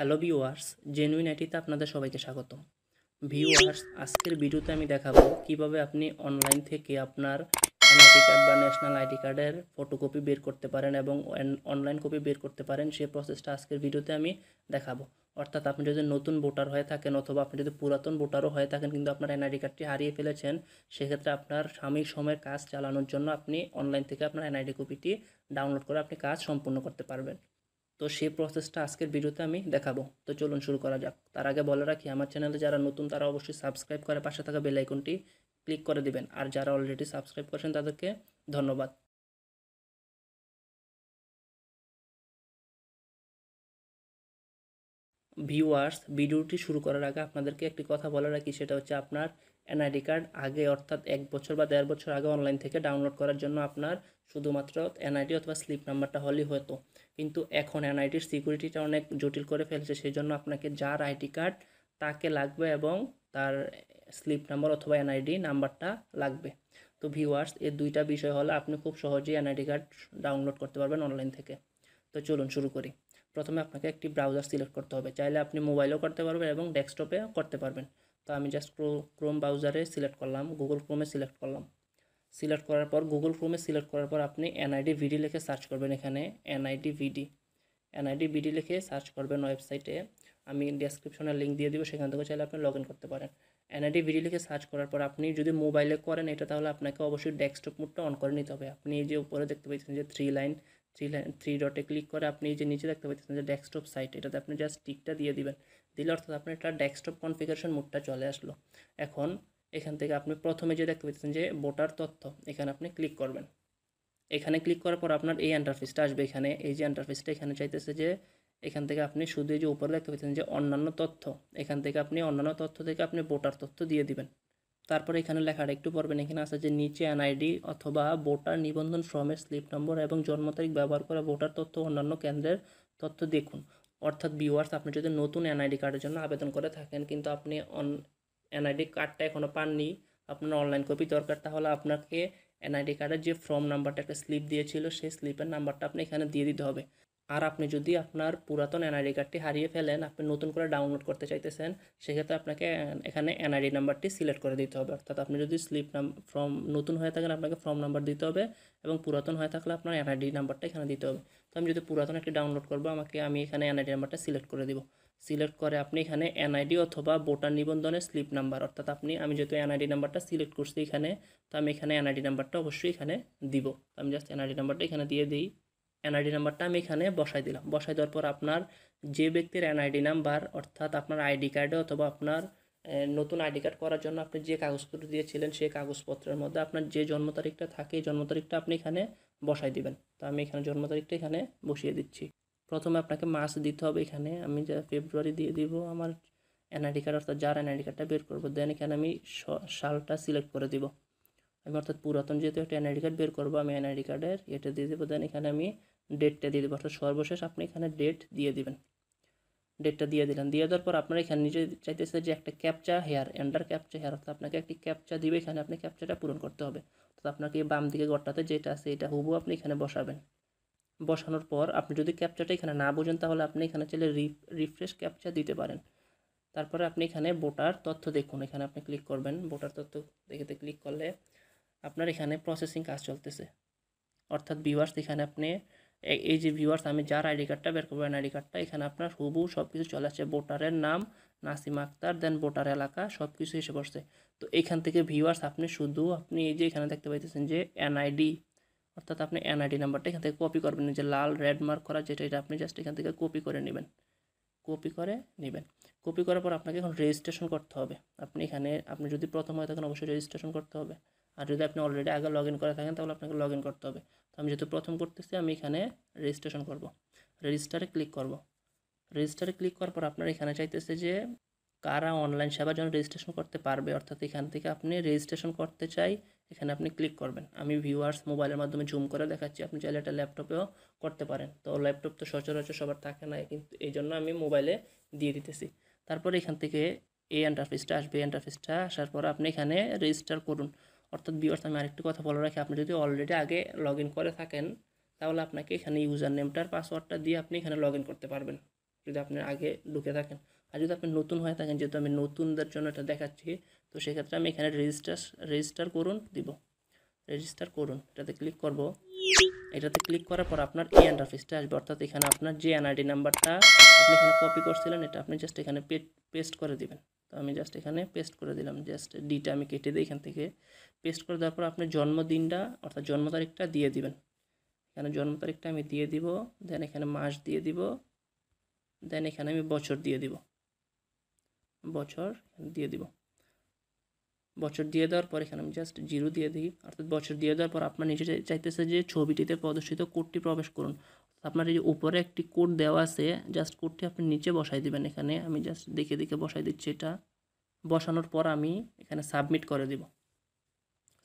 hello viewers genuine আইটিতে আপনাদের সবাইকে স্বাগত ভিউয়ার্স আজকের ভিডিওতে আমি দেখাবো কিভাবে আপনি অনলাইন থেকে আপনার এনআইডি কার্ড বা ন্যাশনাল আইডি কার্ডের ফটোকপি বের করতে পারেন এবং অনলাইন কপি বের করতে পারেন সেই প্রসেসটা আজকের ভিডিওতে আমি দেখাবো অর্থাৎ আপনি যদি নতুন ভোটার হয়ে থাকেন অথবা আপনি যদি পুরাতন ভোটারও হয়ে থাকেন কিন্তু আপনার এনআইডি কার্ডটি হারিয়ে ফেলেছেন সেক্ষেত্রে আপনার স্বামী সময়ের কাজ চালানোর জন্য আপনি অনলাইন থেকে আপনার এনআইডি কপিটি ডাউনলোড করে আপনি কাজ সম্পূর্ণ করতে পারবেন তো সেই প্রসেসটা আজকের ভিডিওতে আমি দেখাবো তো চলুন শুরু করা যাক তার আগে বলে রাখি আমার চ্যানেলে যারা নতুন তারা অবশ্যই সাবস্ক্রাইব করে পাশে থাকা বেলাইকনটি ক্লিক করে দিবেন আর যারা অলরেডি সাবস্ক্রাইব করেছেন তাদেরকে ধন্যবাদ ভিউয়ার্স ভিডিওটি শুরু করার আগে আপনাদেরকে একটি কথা বলে রাখি সেটা হচ্ছে আপনার এনআইডি কার্ড আগে অর্থাৎ এক বছর বা দেড় বছর আগে অনলাইন থেকে ডাউনলোড করার জন্য আপনার শুধুমাত্র এনআইডি অথবা স্লিপ নাম্বারটা হলেই হতো কিন্তু এখন এনআইডির সিকিউরিটিটা অনেক জটিল করে ফেলছে সেই জন্য আপনাকে যার আইডি কার্ড তাকে লাগবে এবং তার স্লিপ নাম্বার অথবা এনআইডি নাম্বারটা লাগবে তো ভিওয়ার্স এই দুইটা বিষয় হলে আপনি খুব সহজেই এনআইডি কার্ড ডাউনলোড করতে পারবেন অনলাইন থেকে তো চলুন শুরু করি প্রথমে আপনাকে একটি ব্রাউজার সিলেক্ট করতে হবে চাইলে আপনি মোবাইলেও করতে পারবেন এবং ডেস্কটপেও করতে পারবেন তো আমি জাস্ট ক্রোম ব্রাউজারে সিলেক্ট করলাম গুগল ক্রোমে সিলেক্ট করলাম সিলেক্ট করার পর গুগল ক্রোমে সিলেক্ট করার পর আপনি এনআইডি ভিডি লিখে সার্চ করবেন এখানে এনআইডি ভিডি এনআইডি ভিডি লিখে সার্চ করবেন ওয়েবসাইটে আমি ডেসক্রিপশনে লিঙ্ক দিয়ে দিব সেখান থেকে চাইলে আপনি লগ ইন করতে পারেন এনআইডি ভিডি লিখে সার্চ করার পর আপনি যদি মোবাইলে করেন এটা তাহলে আপনাকে অবশ্যই ডেস্কটপ মোডটা অন করে নিতে হবে আপনি এই যে উপরে দেখতে পাচ্ছেন যে থ্রি লাইন থ্রি থ্রি ডটে ক্লিক করে আপনি যে নিচে দেখতে পাচ্ছেন যে ডেস্কটপ সাইট এটাতে আপনি জাস্ট টিকটা দিয়ে দিবেন দিলে অর্থাৎ আপনার একটা ডেস্কটপ কনফিগারেশন মোডটা চলে আসলো এখন এখান থেকে আপনি প্রথমে যে দেখতে পাচ্ছেন যে ভোটার তথ্য এখানে আপনি ক্লিক করবেন এখানে ক্লিক করার পর আপনার এই ইন্টারফেসটা আসবে এখানে এই যে ইন্টারফেসটা এখানে চাইতেছে যে এখান থেকে আপনি শুধু এই যে উপরে দেখতে পাচ্ছেন যে অন্যান্য তথ্য এখান থেকে আপনি অন্যান্য তথ্য থেকে আপনি ভোটার তথ্য দিয়ে দিবেন তারপর এখানে লেখাটা একটু পড়বেন এখানে আছে যে নিচে এনআইডি অথবা ভোটার নিবন্ধন ফর্মের স্লিপ নম্বর এবং জন্ম তারিখ ব্যবহার করা ভোটার তথ্য অন্যান্য কেন্দ্রের তথ্য দেখুন অর্থাৎ ভিউয়ার্স আপনি যদি নতুন এনআইডি কার্ডের জন্য আবেদন করে থাকেন কিন্তু আপনি অন এনআইডি কার্ডটা এখনও পাননি আপনার অনলাইন কপি দরকার তাহলে আপনাকে এনআইডি কার্ডের যে ফর্ম নাম্বারটা একটা স্লিপ দিয়েছিল সেই স্লিপের নাম্বারটা আপনি এখানে দিয়ে দিতে হবে আর আপনি যদি আপনার পুরাতন এনআইডি কার্ডটি হারিয়ে ফেলেন আপনি নতুন করে ডাউনলোড করতে চাইতেছেন সেক্ষেত্রে আপনাকে এখানে এনআইডি নাম্বারটি সিলেক্ট করে দিতে হবে অর্থাৎ আপনি যদি স্লিপ নাম ফর্ম নতুন হয়ে থাকেন আপনাকে ফর্ম নাম্বার দিতে হবে এবং পুরাতন হয়ে থাকলে আপনার এনআইডি নাম্বারটা এখানে দিতে হবে তো আমি যদি পুরাতন একটি ডাউনলোড করবো আমাকে আমি এখানে এনআইডি নাম্বারটা সিলেক্ট করে দিব সিলেক্ট করে আপনি এখানে এনআইডি অথবা ভোটার নিবন্ধনের স্লিপ নাম্বার অর্থাৎ আপনি আমি যেহেতু এনআইডি নাম্বারটা সিলেক্ট করছি এখানে তো আমি এখানে এনআইডি নাম্বারটা অবশ্যই এখানে দিব আমি জাস্ট এনআইডি নাম্বারটা এখানে দিয়ে দিই এনআইডি নাম্বারটা আমি এখানে বসাই দিলাম বসাই দেওয়ার পর আপনার যে ব্যক্তির এনআইডি নাম্বার অর্থাৎ আপনার আইডি কার্ডে অথবা আপনার নতুন আইডি কার্ড করার জন্য আপনি যে কাগজপত্র দিয়েছিলেন সেই কাগজপত্রের মধ্যে আপনার যে জন্ম তারিখটা থাকে এই জন্ম তারিখটা আপনি এখানে বসাই দিবেন তো আমি এখানে জন্ম তারিখটা এখানে বসিয়ে দিচ্ছি প্রথমে আপনাকে মাস দিতে হবে এখানে আমি যা ফেব্রুয়ারি দিয়ে দিব আমার এনআইডি কার্ড অর্থাৎ যার এনআইডি কার্ডটা বের করবো দেন এখানে আমি সালটা সিলেক্ট করে দিব আমি অর্থাৎ পুরাতন যেহেতু একটা এনআইডি কার্ড বের করবো আমি এনআইডি কার্ডের এটা দিয়ে দেবো দেন এখানে আমি ডেটটা দিয়ে দেবো অর্থাৎ সর্বশেষ আপনি এখানে ডেট দিয়ে দিবেন ডেটটা দিয়ে দিলেন দিয়ে দেওয়ার পর আপনার এখানে নিজে চাইতেছে যে একটা captcha here enter captcha here অর্থাৎ আপনাকে একটি ক্যাপচা দিবে এখানে আপনি ক্যাপচাটা পূরণ করতে হবে তো আপনাকে বাম দিকে গড়টাতে যেটা আছে এটা হুবু আপনি এখানে বসাবেন বসানোর পর আপনি যদি ক্যাপচাটা এখানে না বোঝেন তাহলে আপনি এখানে চাইলে রিফ্রেশ ক্যাপচা দিতে পারেন তারপরে আপনি এখানে ভোটার তথ্য দেখুন এখানে আপনি ক্লিক করবেন ভোটার তথ্য দেখেতে ক্লিক করলে আপনার এখানে প্রসেসিং কাজ চলতেছে অর্থাৎ ভিউয়ার্স এখানে আপনি এই যে ভিউয়ার্স আমি যার আইডি কার্ডটা বের করবেন আইডি কার্ডটা এখানে আপনার হুবু সব কিছু চলে আসছে ভোটারের নাম নাসিম আক্তার দেন ভোটার এলাকা সব কিছু এসে পড়ছে তো এখান থেকে ভিউয়ার্স আপনি শুধু আপনি এই যে এখানে দেখতে পাইতেছেন যে এনআইডি অর্থাৎ আপনি এনআইডি নাম্বারটা এখান থেকে কপি করবেন যে লাল রেড মার্ক করা যেটা এটা আপনি জাস্ট এখান থেকে কপি করে নেবেন কপি করে নেবেন কপি করার পর আপনাকে এখন রেজিস্ট্রেশন করতে হবে আপনি এখানে আপনি যদি প্রথম হয় তখন অবশ্যই রেজিস্ট্রেশন করতে হবে আর যদি আপনি অলরেডি আগে লগ ইন করে থাকেন তাহলে আপনাকে লগ ইন করতে হবে তো আমি যেহেতু প্রথম করতেছি আমি এখানে রেজিস্ট্রেশন করব রেজিস্টারে ক্লিক করব রেজিস্টারে ক্লিক করার পর আপনার এখানে চাইতেছে যে কারা অনলাইন সেবার জন্য রেজিস্ট্রেশন করতে পারবে অর্থাৎ এখান থেকে আপনি রেজিস্ট্রেশন করতে চাই এখানে আপনি ক্লিক করবেন আমি ভিউয়ার্স মোবাইলের মাধ্যমে জুম করে দেখাচ্ছি আপনি চাইলে এটা ল্যাপটপেও করতে পারেন তো ল্যাপটপ তো সচরাচর সবার থাকে না কিন্তু এই জন্য আমি মোবাইলে দিয়ে দিতেছি তারপরে এখান থেকে এ ইন্টারফেসটা আসবে এ ইন্টারফেসটা আসার পর আপনি এখানে রেজিস্টার করুন অর্থাৎ বিওর্স আমি আরেকটি কথা বলে রাখি আপনি যদি অলরেডি আগে লগ করে থাকেন তাহলে আপনাকে এখানে ইউজার নেমটার পাসওয়ার্ডটা দিয়ে আপনি এখানে লগ করতে পারবেন যদি আপনি আগে ঢুকে থাকেন আর যদি আপনি নতুন হয়ে থাকেন যেহেতু আমি নতুনদের জন্য এটা দেখাচ্ছি তো সেক্ষেত্রে আমি এখানে রেজিস্টার রেজিস্টার করুন দিব রেজিস্টার করুন এটাতে ক্লিক করব এটাতে ক্লিক করার পর আপনার এই অফিসটা আসবে অর্থাৎ এখানে আপনার যে এনআইডি নাম্বারটা আপনি এখানে কপি করছিলেন এটা আপনি জাস্ট এখানে পেস্ট করে দেবেন তো আমি জাস্ট এখানে পেস্ট করে দিলাম জাস্ট ডিটা আমি কেটে দিই এখান থেকে পেস্ট করে দেওয়ার পর আপনি জন্মদিনটা অর্থাৎ জন্ম তারিখটা দিয়ে দিবেন এখানে জন্ম তারিখটা আমি দিয়ে দিব দেন এখানে মাস দিয়ে দিব দেন এখানে আমি বছর দিয়ে দিব বছর দিয়ে দিব বছর দিয়ে দেওয়ার পর এখানে আমি জাস্ট জিরো দিয়ে দিই অর্থাৎ বছর দিয়ে দেওয়ার পর আপনার নিজে চাইতেছে যে ছবিটিতে প্রদর্শিত কোডটি প্রবেশ করুন আপনার এই যে উপরে একটি কোড দেওয়া আছে জাস্ট কোডটি আপনি নিচে বসাই দিবেন এখানে আমি জাস্ট দেখে দেখে বসাই দিচ্ছি এটা বসানোর পর আমি এখানে সাবমিট করে দিব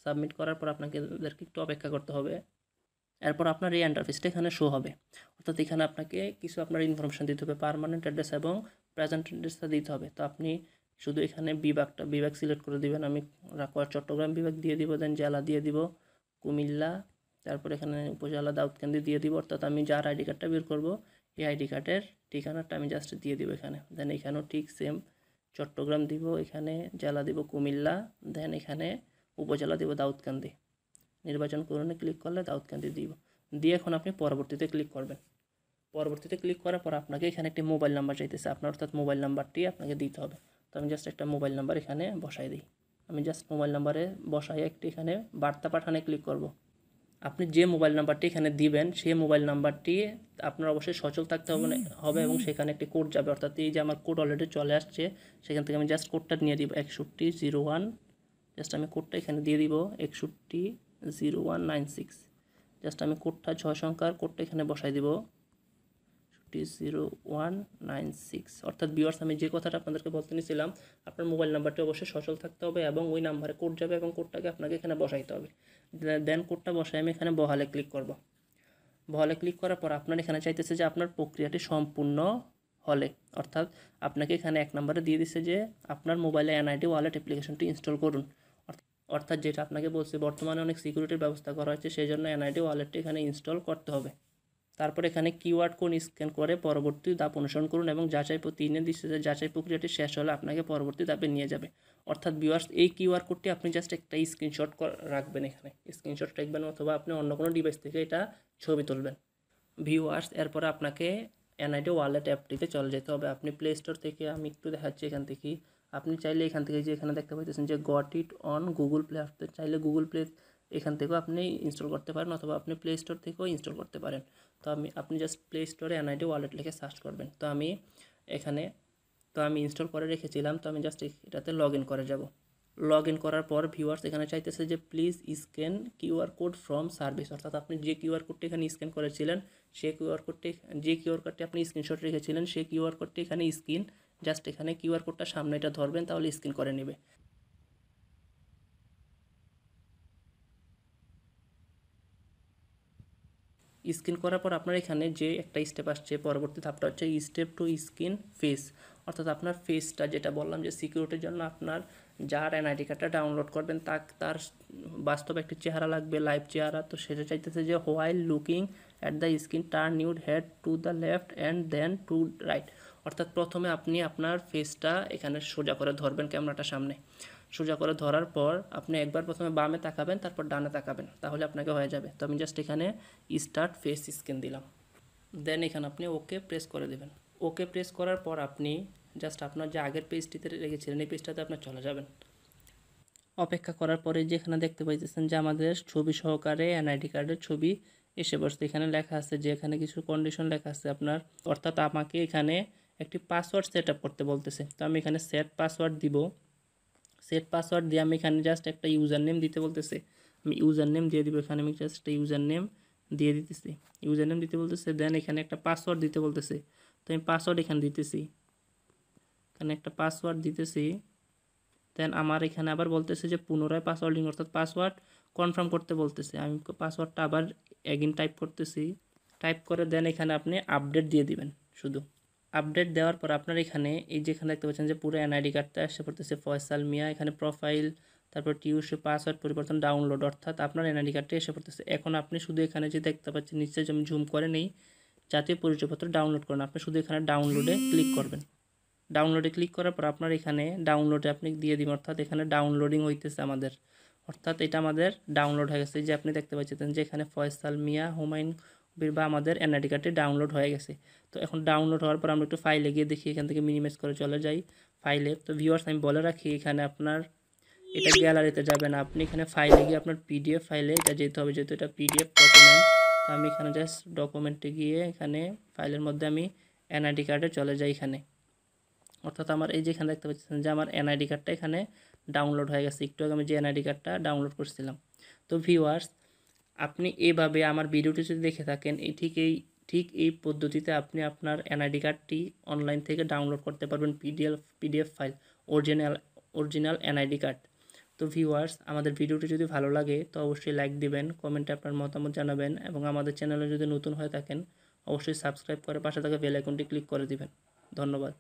সাবমিট করার পর আপনাকে এদেরকে একটু অপেক্ষা করতে হবে এরপর আপনার এই অ্যান্ডারফিসটা এখানে শো হবে অর্থাৎ এখানে আপনাকে কিছু আপনার ইনফরমেশান দিতে হবে পারমানেন্ট অ্যাড্রেস এবং প্রেজেন্ট অ্যাড্রেসটা দিতে হবে তো আপনি শুধু এখানে বিভাগটা বিভাগ সিলেক্ট করে দিবেন আমি চট্টগ্রাম বিভাগ দিয়ে দিব দেন জেলা দিয়ে দিব কুমিল্লা তারপর এখানে উপজেলা দাউদকান্দি দিয়ে দিব অর্থাৎ আমি যার আইডি কার্ডটা বের করবো এই আইডি কার্ডের ঠিকানাটা আমি জাস্ট দিয়ে দিব এখানে দেন এখানেও ঠিক সেম চট্টগ্রাম দিব এখানে জেলা দিব কুমিল্লা দেন এখানে উপজেলা দিব দাউদকান্দি নির্বাচন করুন ক্লিক করলে দাউদকান্দি দিব দিয়ে এখন আপনি পরবর্তীতে ক্লিক করবেন পরবর্তীতে ক্লিক করার পর আপনাকে এখানে একটি মোবাইল নাম্বার চাইতেছে আপনার অর্থাৎ মোবাইল নাম্বারটি আপনাকে দিতে হবে তো আমি জাস্ট একটা মোবাইল নাম্বার এখানে বসাই দিই আমি জাস্ট মোবাইল নাম্বারে বসাই একটি এখানে বার্তা পাঠানে ক্লিক করব আপনি যে মোবাইল নাম্বারটি এখানে দিবেন সেই মোবাইল নাম্বারটি আপনার অবশ্যই সচল থাকতে হবে হবে এবং সেখানে একটি কোড যাবে অর্থাৎ এই যে আমার কোড অলরেডি চলে আসছে সেখান থেকে আমি জাস্ট কোডটা নিয়ে দিব একষট্টি জিরো ওয়ান জাস্ট আমি কোডটা এখানে দিয়ে দিব একষট্টি zero one nine six just আমি কোডটা ছয় সংখ্যার কোডটা এখানে বসাই দিব একষট্টি জিরো ওয়ান নাইন সিক্স অর্থাৎ বিওয়ার্স আমি যে কথাটা আপনাদেরকে বলতে নিয়েছিলাম আপনার মোবাইল নাম্বারটি অবশ্যই সচল থাকতে হবে এবং ওই নাম্বারে কোড যাবে এবং কোডটাকে আপনাকে এখানে বসাইতে হবে দেন কোডটা বসাই আমি এখানে বহালে ক্লিক করব বহালে ক্লিক করার পর আপনার এখানে চাইতেছে যে আপনার প্রক্রিয়াটি সম্পূর্ণ হলে অর্থাৎ আপনাকে এখানে এক নম্বরে দিয়ে দিচ্ছে যে আপনার মোবাইলে এনআইডি ওয়ালেট অ্যাপ্লিকেশনটি ইনস্টল করুন অর্থাৎ যেটা আপনাকে বলছে বর্তমানে অনেক সিকিউরিটির ব্যবস্থা করা হয়েছে সেই জন্য এনআইডি ওয়ালেটটি এখানে ইনস্টল করতে হবে তারপর এখানে কিওয়ার্ড কোড স্ক্যান করে পরবর্তী ধাপ অনুসরণ করুন এবং যাচাই তিনে দিচ্ছে যে যাচাই প্রক্রিয়াটি শেষ হলে আপনাকে পরবর্তী ধাপে নিয়ে যাবে অর্থাৎ ভিউয়ার্স এই কিউআর কোডটি আপনি জাস্ট একটা স্ক্রিনশট রাখবেন এখানে স্ক্রিনশট রাখবেন অথবা আপনি অন্য কোনো ডিভাইস থেকে এটা ছবি তুলবেন ভিউয়ার্স এরপরে আপনাকে এনআইডি ওয়ালেট অ্যাপটিতে চলে যেতে হবে আপনি প্লে স্টোর থেকে আমি একটু দেখাচ্ছি এখান থেকে আপনি চাইলে এখান থেকে যে এখানে দেখতে পাইতেছেন যে got it on Google Play চাইলে গুগল প্লে এখান থেকেও আপনি ইনস্টল করতে পারেন অথবা আপনি প্লে স্টোর থেকেও ইনস্টল করতে পারেন তো আমি আপনি জাস্ট প্লে স্টোরে এনআইডি ওয়ালেট লিখে সার্চ করবেন তো আমি এখানে তো আমি ইনস্টল করে রেখেছিলাম তো আমি জাস্ট এটাতে লগ ইন করে যাব লগ ইন করার পর ভিউয়ার্স এখানে চাইতেছে যে please scan QR code from service অর্থাৎ আপনি যে কিউআর কোডটি এখানে স্ক্যান করেছিলেন সে কিউআর কোডটি যে কিউআর কোডটি আপনি স্ক্রিনশট রেখেছিলেন সেই কিউআর কোডটি এখানে স্ক্রিন জাস্ট এখানে কিউআর কোডটা সামনে এটা ধরবেন তাহলে স্ক্রিন করে নেবে স্ক্রিন করার পর আপনার এখানে যে একটা স্টেপ আসছে পরবর্তী ধাপটা হচ্ছে স্টেপ টু স্কিন ফেস অর্থাৎ আপনার ফেসটা যেটা বললাম যে সিকিউরিটির জন্য আপনার যার এনআইডি কার্ডটা ডাউনলোড করবেন তা তার বাস্তবে একটি চেহারা লাগবে লাইভ চেহারা তো সেটা চাইতেছে যে while looking at the screen turn your head to the left and then to right অর্থাৎ প্রথমে আপনি আপনার ফেসটা এখানে সোজা করে ধরবেন ক্যামেরাটা সামনে সোজা করে ধরার পর আপনি একবার প্রথমে বামে তাকাবেন তারপর ডানে তাকাবেন তাহলে আপনাকে হয়ে যাবে তো আমি জাস্ট এখানে স্টার্ট ফেস স্ক্যান দিলাম দেন এখানে আপনি ওকে প্রেস করে দেবেন ওকে প্রেস করার পর আপনি জাস্ট আপনার যে আগের পেজটিতে রেখেছিলেন এই পেজটাতে আপনার চলে যাবেন অপেক্ষা করার পরে যেখানে দেখতে পাইতেছেন যে আমাদের ছবি সহকারে এনআইডি কার্ডের ছবি এসে বসতে এখানে লেখা আছে যে এখানে কিছু কন্ডিশন লেখা আছে আপনার অর্থাৎ আমাকে এখানে একটি পাসওয়ার্ড সেট করতে বলতেছে তো আমি এখানে সেট পাসওয়ার্ড দিব সেট পাসওয়ার্ড দিয়ে আমি এখানে জাস্ট একটা ইউজার নেম দিতে বলতেছে আমি ইউজার নেম দিয়ে দিব এখানে আমি জাস্ট একটা ইউজার নেম দিয়ে দিতেছি ইউজার নেম দিতে বলতেছে দেন এখানে একটা পাসওয়ার্ড দিতে বলতেছে তো আমি পাসওয়ার্ড এখানে দিতেছি এখানে একটা পাসওয়ার্ড দিতেছি দেন আমার এখানে আবার বলতেছে যে পুনরায় পাসওয়ার্ডিং অর্থাৎ পাসওয়ার্ড কনফার্ম করতে বলতেছে আমি পাসওয়ার্ডটা আবার অ্যাগিন টাইপ করতেছি টাইপ করে দেন এখানে আপনি আপডেট দিয়ে দিবেন শুধু আপডেট দেওয়ার পর আপনার এখানে এই যেখানে দেখতে পাচ্ছেন যে পুরো এনআইডি কার্ডটা এসে পড়তেছে ফয়সাল মিয়া এখানে প্রোফাইল তারপর টিউশন পাসওয়ার্ড পরিবর্তন ডাউনলোড অর্থাৎ আপনার এনআইডি কার্ডটা এসে পড়তেছে এখন আপনি শুধু এখানে যে দেখতে পাচ্ছেন নিচে আমি জুম করে নেই জাতীয় পরিচয়পত্র ডাউনলোড করেন আপনি শুধু এখানে ডাউনলোডে ক্লিক করবেন ডাউনলোডে ক্লিক করার পর আপনার এখানে ডাউনলোডে আপনি দিয়ে দিবেন অর্থাৎ এখানে ডাউনলোডিং হইতেছে আমাদের অর্থাৎ এটা আমাদের ডাউনলোড হয়ে গেছে যে আপনি দেখতে পাচ্ছেন যে এখানে ফয়সাল মিয়া হুমায়ুন বা আমাদের এনআইডি কার্ডটি ডাউনলোড হয়ে গেছে তো এখন ডাউনলোড হওয়ার পর আমরা একটু ফাইলে গিয়ে দেখি এখান থেকে মিনিমাইজ করে চলে যাই ফাইলে তো ভিউয়ার্স আমি বলে রাখি এখানে আপনার এটা গ্যালারিতে যাবে না আপনি এখানে ফাইলে গিয়ে আপনার পিডিএফ ফাইলে এটা যেতে হবে যেহেতু এটা পিডিএফ ডকুমেন্ট তো আমি এখানে জাস্ট ডকুমেন্টে গিয়ে এখানে ফাইলের মধ্যে আমি এনআইডি কার্ডে চলে যাই এখানে অর্থাৎ আমার এই যে এখানে দেখতে পাচ্ছেন যে আমার এনআইডি কার্ডটা এখানে ডাউনলোড হয়ে গেছে একটু আগে আমি যে এনআইডি কার্ডটা ডাউনলোড করছিলাম তো ভিউয়ার্স আপনি এভাবে আমার ভিডিওটি যদি দেখে থাকেন এই ঠিক এই ঠিক এই পদ্ধতিতে আপনি আপনার এনআইডি কার্ডটি অনলাইন থেকে ডাউনলোড করতে পারবেন PDF PDF file original original NID card তো ভিউয়ার্স আমাদের ভিডিওটি যদি ভালো লাগে তো অবশ্যই লাইক দিবেন কমেন্টে আপনার মতামত জানাবেন এবং আমাদের চ্যানেলে যদি নতুন হয়ে থাকেন অবশ্যই সাবস্ক্রাইব করে পাশে থাকা বেল আইকনটি ক্লিক করে দিবেন ধন্যবাদ